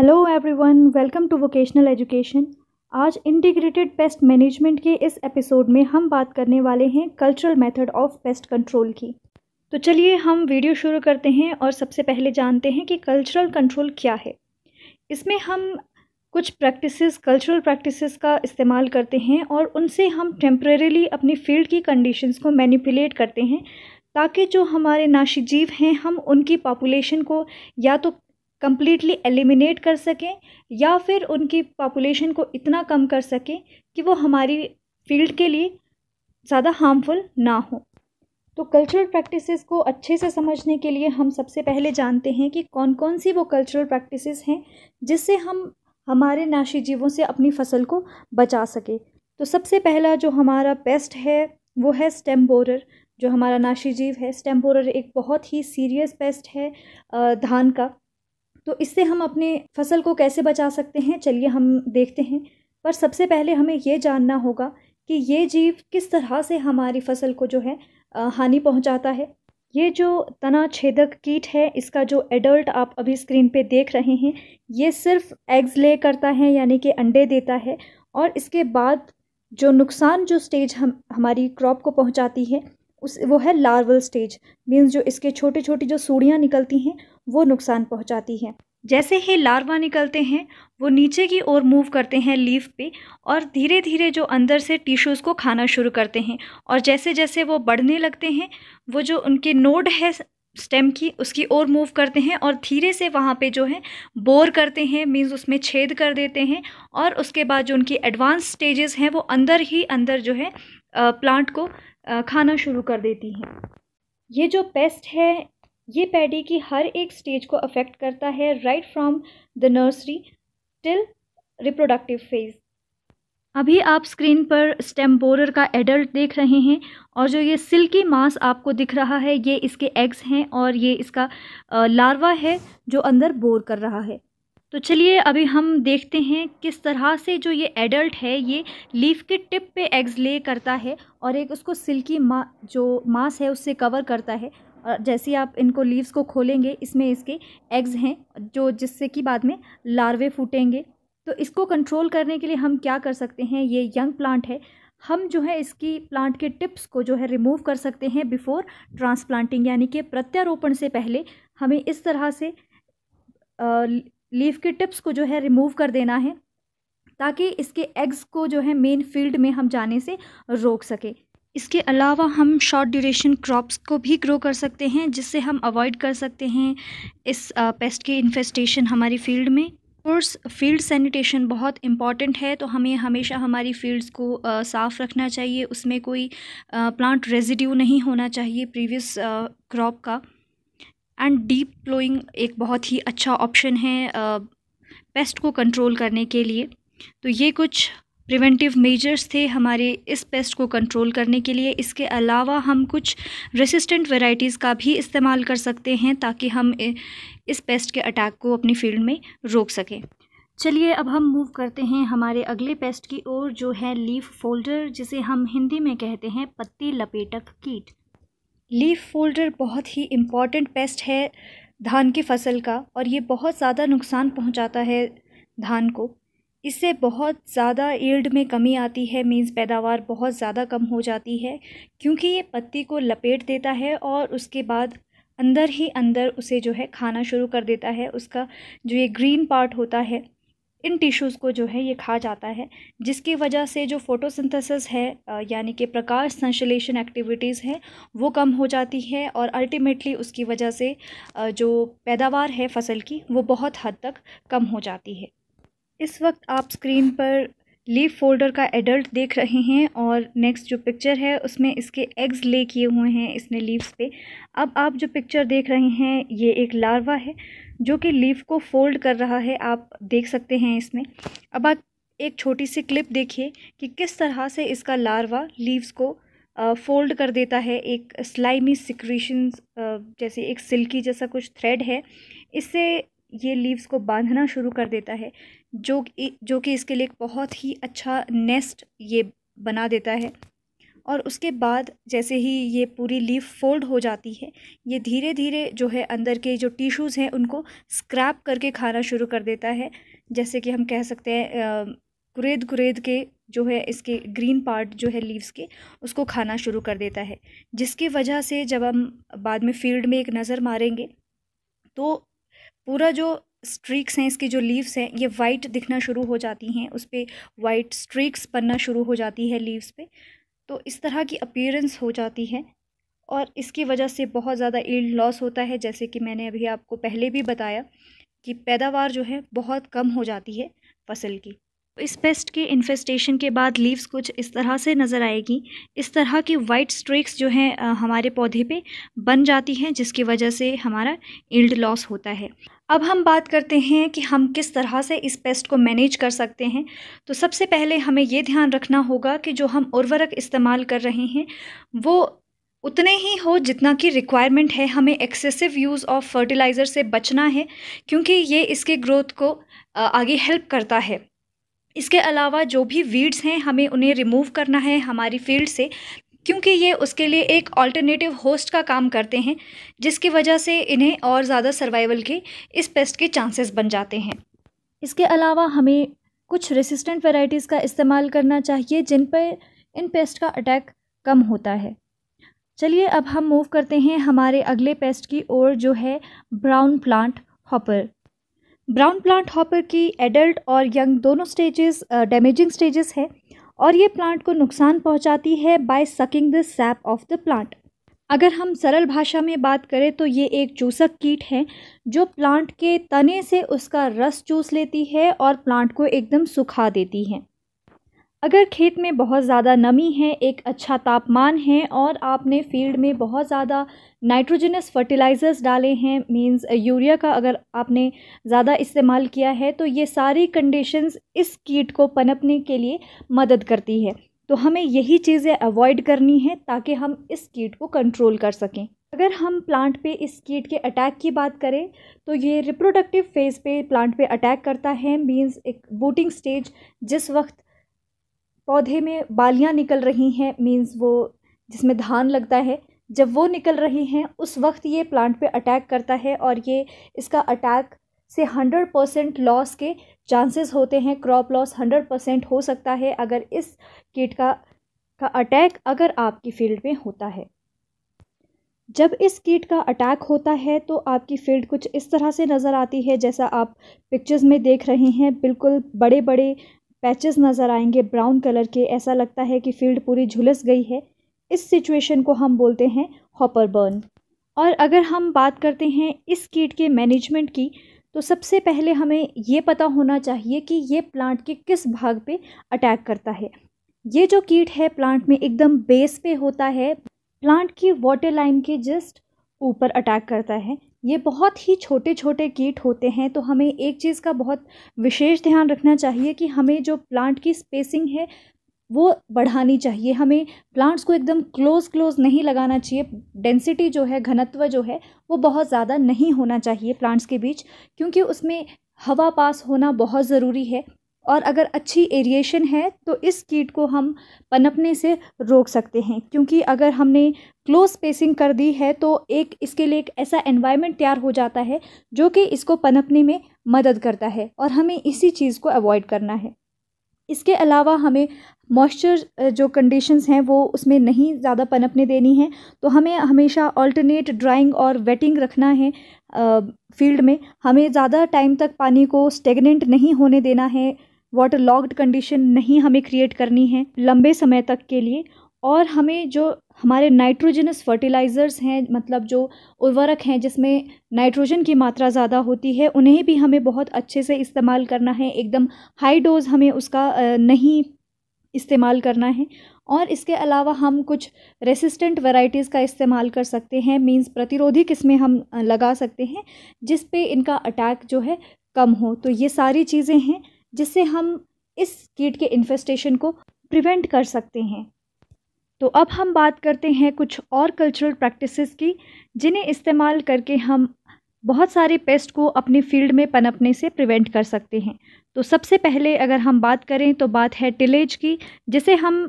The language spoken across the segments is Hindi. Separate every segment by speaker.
Speaker 1: hello everyone welcome to vocational education आज इंटीग्रेटेड पेस्ट मैनेजमेंट के इस एपिसोड में हम बात करने वाले हैं cultural method of pest control की तो चलिए हम वीडियो शुरू करते हैं और सबसे पहले जानते हैं कि कल्चरल कंट्रोल क्या है इसमें हम कुछ प्रैक्टिसेस कल्चरल प्रैक्टिसेस का इस्तेमाल करते हैं और उनसे हम टेम्प्रेरीली अपनी फील्ड की कंडीशंस को मैनिपुलेट करते हैं ताकि जो हमारे जीव हैं हम उनकी पॉपुलेशन को या तो कम्प्लीटली एलिमिनेट कर सकें या फिर उनकी पॉपुलेशन को इतना कम कर सकें कि वो हमारी फील्ड के लिए ज़्यादा हार्मफुल ना हो तो कल्चरल प्रैक्टिसेस को अच्छे से समझने के लिए हम सबसे पहले जानते हैं कि कौन कौन सी वो कल्चरल प्रैक्टिसेस हैं जिससे हम हमारे नाशी जीवों से अपनी फसल को बचा सके तो सबसे पहला जो हमारा पेस्ट है वो है स्टेम बोरर जो हमारा नाशी जीव है स्टेम बोरर एक बहुत ही सीरियस पेस्ट है धान का तो इससे हम अपने फसल को कैसे बचा सकते हैं चलिए हम देखते हैं पर सबसे पहले हमें ये जानना होगा कि ये जीव किस तरह से हमारी फसल को जो है हानि पहुंचाता है ये जो तना छेदक कीट है इसका जो एडल्ट आप अभी स्क्रीन पे देख रहे हैं ये सिर्फ एग्स ले करता है यानी कि अंडे देता है और इसके बाद जो नुकसान जो स्टेज हम हमारी क्रॉप को पहुंचाती है उस वो है लार्वल स्टेज मीन्स जो इसके छोटे छोटे जो सूढ़ियाँ निकलती हैं वो नुकसान पहुँचाती हैं जैसे ही लार्वा निकलते हैं वो नीचे की ओर मूव करते हैं लीफ पे और धीरे धीरे जो अंदर से टिश्यूज़ को खाना शुरू करते हैं और जैसे जैसे वो बढ़ने लगते हैं वो जो उनके नोड है स्टेम की उसकी ओर मूव करते हैं और धीरे से वहाँ पे जो है बोर करते हैं मीन्स उसमें छेद कर देते हैं और उसके बाद जो उनकी एडवांस स्टेजेस हैं वो अंदर ही अंदर जो है प्लांट को खाना शुरू कर देती हैं ये जो पेस्ट है ये पैडी की हर एक स्टेज को अफेक्ट करता है right from the nursery till reproductive phase अभी आप स्क्रीन पर स्टेम बोरर का एडल्ट देख रहे हैं और जो ये सिल्की मांस आपको दिख रहा है ये इसके एग्स हैं और ये इसका लार्वा है जो अंदर बोर कर रहा है तो चलिए अभी हम देखते हैं किस तरह से जो ये एडल्ट है ये लीफ के टिप पे एग्ज़ ले करता है और एक उसको सिल्की मा जो मांस है उससे कवर करता है और जैसे आप इनको लीव्स को खोलेंगे इसमें इसके एग्ज़ हैं जो जिससे कि बाद में लार्वे फूटेंगे तो इसको कंट्रोल करने के लिए हम क्या कर सकते हैं ये यंग प्लांट है हम जो है इसकी प्लांट के टिप्स को जो है रिमूव कर सकते हैं बिफ़ोर ट्रांसप्लांटिंग यानी कि प्रत्यारोपण से पहले हमें इस तरह से आ, लीफ के टिप्स को जो है रिमूव कर देना है ताकि इसके एग्स को जो है मेन फील्ड में हम जाने से रोक सकें इसके अलावा हम शॉर्ट ड्यूरेशन क्रॉप्स को भी ग्रो कर सकते हैं जिससे हम अवॉइड कर सकते हैं इस पेस्ट की इन्फेस्टेशन हमारी फील्ड में कोर्स फील्ड सैनिटेशन बहुत इम्पॉर्टेंट है तो हमें हमेशा हमारी फील्ड्स को साफ़ रखना चाहिए उसमें कोई प्लांट रेजिड्यू नहीं होना चाहिए प्रीवियस क्रॉप का एंड डीप प्लोइंग एक बहुत ही अच्छा ऑप्शन है पेस्ट को कंट्रोल करने के लिए तो ये कुछ प्रिवेंटिव मेजर्स थे हमारे इस पेस्ट को कंट्रोल करने के लिए इसके अलावा हम कुछ रेसिस्टेंट वेराइटीज़ का भी इस्तेमाल कर सकते हैं ताकि हम इस पेस्ट के अटैक को अपनी फील्ड में रोक सकें चलिए अब हम मूव करते हैं हमारे अगले पेस्ट की ओर जो है लीफ फोल्डर जिसे हम हिंदी में कहते हैं पत्ती लपेटक कीट लीफ फोल्डर बहुत ही इम्पॉर्टेंट पेस्ट है धान की फसल का और ये बहुत ज़्यादा नुकसान पहुंचाता है धान को इससे बहुत ज़्यादा ईल्ड में कमी आती है मीन्स पैदावार बहुत ज़्यादा कम हो जाती है क्योंकि ये पत्ती को लपेट देता है और उसके बाद अंदर ही अंदर उसे जो है खाना शुरू कर देता है उसका जो ये ग्रीन पार्ट होता है इन टिश्यूज़ को जो है ये खा जाता है जिसकी वजह से जो फोटोसिंथेसिस है यानी कि प्रकाश संश्लेषण एक्टिविटीज़ है वो कम हो जाती है और अल्टीमेटली उसकी वजह से जो पैदावार है फसल की वो बहुत हद तक कम हो जाती है इस वक्त आप स्क्रीन पर लीफ फोल्डर का एडल्ट देख रहे हैं और नेक्स्ट जो पिक्चर है उसमें इसके एग्स ले किए हुए हैं इसने लीव्स पे अब आप जो पिक्चर देख रहे हैं ये एक लार्वा है जो कि लीफ को फोल्ड कर रहा है आप देख सकते हैं इसमें अब आप एक छोटी सी क्लिप देखिए कि किस तरह से इसका लार्वा लीव्स को फोल्ड कर देता है एक स्लाइमी सिक्रीशन जैसे एक सिल्की जैसा कुछ थ्रेड है इससे ये लीव्स को बांधना शुरू कर देता है जो जो कि इसके लिए एक बहुत ही अच्छा नेस्ट ये बना देता है और उसके बाद जैसे ही ये पूरी लीफ फोल्ड हो जाती है ये धीरे धीरे जो है अंदर के जो टिश्यूज़ हैं उनको स्क्रैप करके खाना शुरू कर देता है जैसे कि हम कह सकते हैं कुरेद कुरेद के जो है इसके ग्रीन पार्ट जो है लीव्स के उसको खाना शुरू कर देता है जिसकी वजह से जब हम बाद में फील्ड में एक नज़र मारेंगे तो पूरा जो स्ट्रीक्स हैं इसके जो लीव्स हैं ये वाइट दिखना शुरू हो जाती हैं उस पर वाइट स्ट्रीक्स बनना शुरू हो जाती है लीव्स पे तो इस तरह की अपीयरेंस हो जाती है और इसकी वजह से बहुत ज़्यादा ईल्ड लॉस होता है जैसे कि मैंने अभी आपको पहले भी बताया कि पैदावार जो है बहुत कम हो जाती है फसल की इस पेस्ट के इन्फेस्टेशन के बाद लीव्स कुछ इस तरह से नज़र आएगी इस तरह की वाइट स्ट्रेक्स जो हैं हमारे पौधे पे बन जाती हैं जिसकी वजह से हमारा इल्ड लॉस होता है अब हम बात करते हैं कि हम किस तरह से इस पेस्ट को मैनेज कर सकते हैं तो सबसे पहले हमें ये ध्यान रखना होगा कि जो हम उर्वरक इस्तेमाल कर रहे हैं वो उतने ही हो जितना की रिक्वायरमेंट है हमें एक्सेसिव यूज़ ऑफ फर्टिलाइज़र से बचना है क्योंकि ये इसके ग्रोथ को आगे हेल्प करता है इसके अलावा जो भी वीड्स हैं हमें उन्हें रिमूव करना है हमारी फील्ड से क्योंकि ये उसके लिए एक ऑल्टरनेटिव होस्ट का काम करते हैं जिसकी वजह से इन्हें और ज़्यादा सर्वाइवल के इस पेस्ट के चांसेस बन जाते हैं इसके अलावा हमें कुछ रेसिस्टेंट वेराइटीज़ का इस्तेमाल करना चाहिए जिन पर इन पेस्ट का अटैक कम होता है चलिए अब हम मूव करते हैं हमारे अगले पेस्ट की ओर जो है brown plant hopper brown plant hopper की एडल्ट और यंग दोनों स्टेजेस डैमेजिंग स्टेजेस है और ये प्लांट को नुकसान पहुंचाती है by sucking the sap of the plant अगर हम सरल भाषा में बात करें तो ये एक चूसक कीट है जो प्लांट के तने से उसका रस चूस लेती है और प्लांट को एकदम सुखा देती है अगर खेत में बहुत ज़्यादा नमी है एक अच्छा तापमान है और आपने फील्ड में बहुत ज़्यादा नाइट्रोजनस फर्टिलाइज़र्स डाले हैं मींस यूरिया का अगर आपने ज़्यादा इस्तेमाल किया है तो ये सारी कंडीशंस इस कीट को पनपने के लिए मदद करती है तो हमें यही चीज़ें अवॉइड करनी है ताकि हम इस कीट को कंट्रोल कर सकें अगर हम प्लांट पे इस कीट के अटैक की बात करें तो ये रिप्रोडक्टिव फेज़ पे प्लांट पे अटैक करता है मींस एक बूटिंग स्टेज जिस वक्त पौधे में बालियाँ निकल रही हैं मीन्स वो जिसमें धान लगता है जब वो निकल रहे हैं उस वक्त ये प्लांट पे अटैक करता है और ये इसका अटैक से हंड्रेड परसेंट लॉस के चांसेस होते हैं क्रॉप लॉस हंड्रेड परसेंट हो सकता है अगर इस कीट का का अटैक अगर आपकी फील्ड में होता है जब इस कीट का अटैक होता है तो आपकी फील्ड कुछ इस तरह से नज़र आती है जैसा आप पिक्चर्स में देख रहे हैं बिल्कुल बड़े बड़े पैचेस नज़र आएंगे ब्राउन कलर के ऐसा लगता है कि फील्ड पूरी झुलस गई है इस सिचुएशन को हम बोलते हैं हॉपर बर्न और अगर हम बात करते हैं इस कीट के मैनेजमेंट की तो सबसे पहले हमें ये पता होना चाहिए कि ये प्लांट के किस भाग पे अटैक करता है ये जो कीट है प्लांट में एकदम बेस पे होता है प्लांट की वाटर लाइन के जस्ट ऊपर अटैक करता है ये बहुत ही छोटे छोटे कीट होते हैं तो हमें एक चीज़ का बहुत विशेष ध्यान रखना चाहिए कि हमें जो प्लांट की स्पेसिंग है वो बढ़ानी चाहिए हमें प्लांट्स को एकदम क्लोज क्लोज नहीं लगाना चाहिए डेंसिटी जो है घनत्व जो है वो बहुत ज़्यादा नहीं होना चाहिए प्लांट्स के बीच क्योंकि उसमें हवा पास होना बहुत ज़रूरी है और अगर अच्छी एरिएशन है तो इस कीट को हम पनपने से रोक सकते हैं क्योंकि अगर हमने क्लोज स्पेसिंग कर दी है तो एक इसके लिए एक ऐसा एनवायरनमेंट तैयार हो जाता है जो कि इसको पनपने में मदद करता है और हमें इसी चीज़ को अवॉइड करना है इसके अलावा हमें मॉइस्चर जो कंडीशंस हैं वो उसमें नहीं ज़्यादा पनपने देनी है तो हमें हमेशा ऑल्टरनेट ड्राइंग और वेटिंग रखना है फील्ड में हमें ज़्यादा टाइम तक पानी को स्टेगनेंट नहीं होने देना है वाटर लॉग्ड कंडीशन नहीं हमें क्रिएट करनी है लंबे समय तक के लिए और हमें जो हमारे नाइट्रोजनस फर्टिलाइज़र्स हैं मतलब जो उर्वरक हैं जिसमें नाइट्रोजन की मात्रा ज़्यादा होती है उन्हें भी हमें बहुत अच्छे से इस्तेमाल करना है एकदम हाई डोज हमें उसका नहीं इस्तेमाल करना है और इसके अलावा हम कुछ रेसिस्टेंट वैरायटीज़ का इस्तेमाल कर सकते हैं मींस प्रतिरोधी किस्में हम लगा सकते हैं जिस पे इनका अटैक जो है कम हो तो ये सारी चीज़ें हैं जिससे हम इस कीट के इन्फेस्टेशन को प्रिवेंट कर सकते हैं तो अब हम बात करते हैं कुछ और कल्चरल प्रैक्टिसेस की जिन्हें इस्तेमाल करके हम बहुत सारे पेस्ट को अपने फील्ड में पनपने से प्रिवेंट कर सकते हैं तो सबसे पहले अगर हम बात करें तो बात है टिलेज की जिसे हम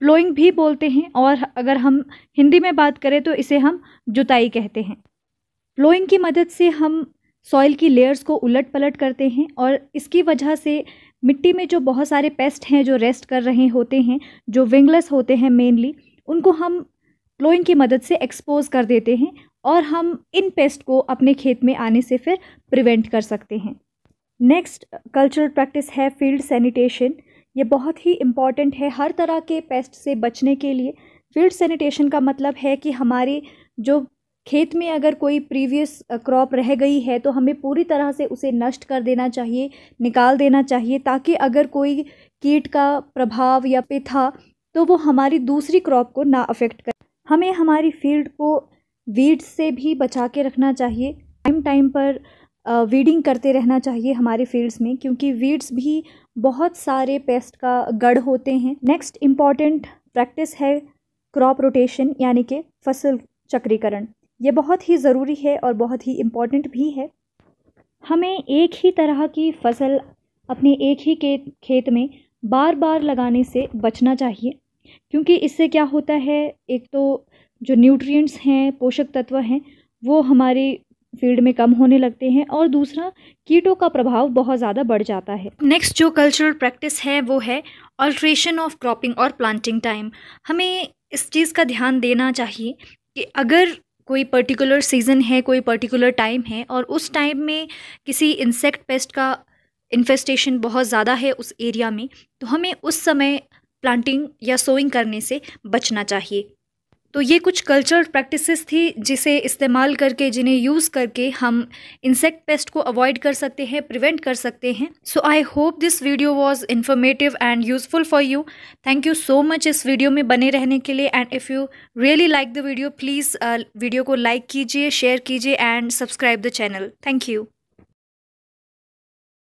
Speaker 1: प्लोइंग भी बोलते हैं और अगर हम हिंदी में बात करें तो इसे हम जुताई कहते हैं प्लोइंग की मदद से हम सॉइल की लेयर्स को उलट पलट करते हैं और इसकी वजह से मिट्टी में जो बहुत सारे पेस्ट हैं जो रेस्ट कर रहे होते हैं जो विंगलेस होते हैं मेनली उनको हम क्लोइंग की मदद से एक्सपोज कर देते हैं और हम इन पेस्ट को अपने खेत में आने से फिर प्रिवेंट कर सकते हैं नेक्स्ट कल्चरल प्रैक्टिस है फील्ड सैनिटेशन ये बहुत ही इम्पॉर्टेंट है हर तरह के पेस्ट से बचने के लिए फील्ड सैनिटेशन का मतलब है कि हमारे जो खेत में अगर कोई प्रीवियस क्रॉप रह गई है तो हमें पूरी तरह से उसे नष्ट कर देना चाहिए निकाल देना चाहिए ताकि अगर कोई कीट का प्रभाव या पिथा तो वो हमारी दूसरी क्रॉप को ना अफेक्ट करे हमें हमारी फील्ड को वीड्स से भी बचा के रखना चाहिए टाइम टाइम पर वीडिंग करते रहना चाहिए हमारे फील्ड्स में क्योंकि वीड्स भी बहुत सारे पेस्ट का गढ़ होते हैं नेक्स्ट इम्पॉर्टेंट प्रैक्टिस है क्रॉप रोटेशन यानी कि फसल चक्रीकरण ये बहुत ही ज़रूरी है और बहुत ही इम्पॉर्टेंट भी है हमें एक ही तरह की फसल अपने एक ही खेत में बार बार लगाने से बचना चाहिए क्योंकि इससे क्या होता है एक तो जो न्यूट्रिएंट्स हैं पोषक तत्व हैं वो हमारे फील्ड में कम होने लगते हैं और दूसरा कीटों का प्रभाव बहुत ज़्यादा बढ़ जाता है नेक्स्ट जो कल्चरल प्रैक्टिस है वो है अल्ट्रेशन ऑफ क्रॉपिंग और प्लांटिंग टाइम हमें इस चीज़ का ध्यान देना चाहिए कि अगर कोई पर्टिकुलर सीज़न है कोई पर्टिकुलर टाइम है और उस टाइम में किसी इंसेक्ट पेस्ट का इन्फेस्टेशन बहुत ज़्यादा है उस एरिया में तो हमें उस समय प्लांटिंग या सोइंग करने से बचना चाहिए तो ये कुछ कल्चरल प्रैक्टिसेस थी जिसे इस्तेमाल करके जिन्हें यूज़ करके हम इंसेक्ट पेस्ट को अवॉइड कर सकते हैं प्रिवेंट कर सकते हैं so I hope this video was informative and useful for you thank you so much इस वीडियो में बने रहने के लिए and if you really like the video please video को लाइक कीजिए शेयर कीजिए and subscribe the channel thank you